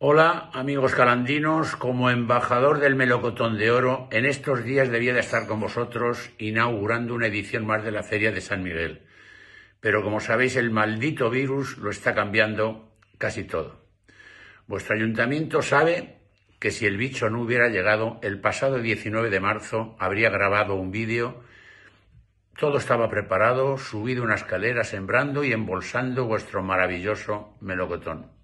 Hola amigos calandinos, como embajador del Melocotón de Oro, en estos días debía de estar con vosotros inaugurando una edición más de la Feria de San Miguel. Pero como sabéis, el maldito virus lo está cambiando casi todo. Vuestro ayuntamiento sabe que si el bicho no hubiera llegado, el pasado 19 de marzo habría grabado un vídeo. Todo estaba preparado, subido una escalera, sembrando y embolsando vuestro maravilloso melocotón.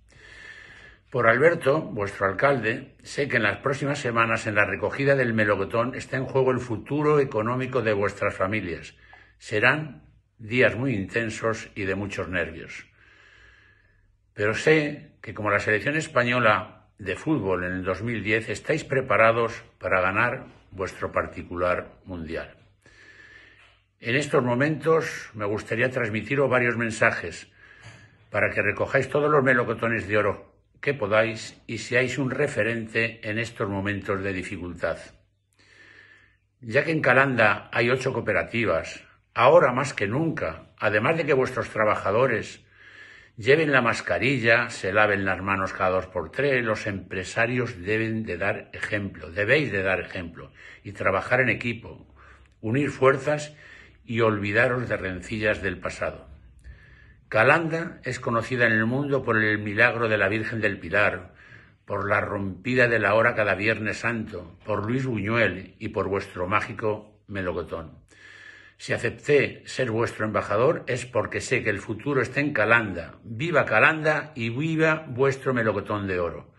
Por Alberto, vuestro alcalde, sé que en las próximas semanas en la recogida del melocotón está en juego el futuro económico de vuestras familias. Serán días muy intensos y de muchos nervios. Pero sé que como la selección española de fútbol en el 2010 estáis preparados para ganar vuestro particular mundial. En estos momentos me gustaría transmitiros varios mensajes para que recojáis todos los melocotones de oro que podáis y seáis un referente en estos momentos de dificultad. Ya que en Calanda hay ocho cooperativas, ahora más que nunca, además de que vuestros trabajadores lleven la mascarilla, se laven las manos cada dos por tres, los empresarios deben de dar ejemplo, debéis de dar ejemplo y trabajar en equipo, unir fuerzas y olvidaros de rencillas del pasado. Calanda es conocida en el mundo por el milagro de la Virgen del Pilar, por la rompida de la hora cada Viernes Santo, por Luis Buñuel y por vuestro mágico melocotón. Si acepté ser vuestro embajador es porque sé que el futuro está en Calanda. Viva Calanda y viva vuestro melocotón de oro.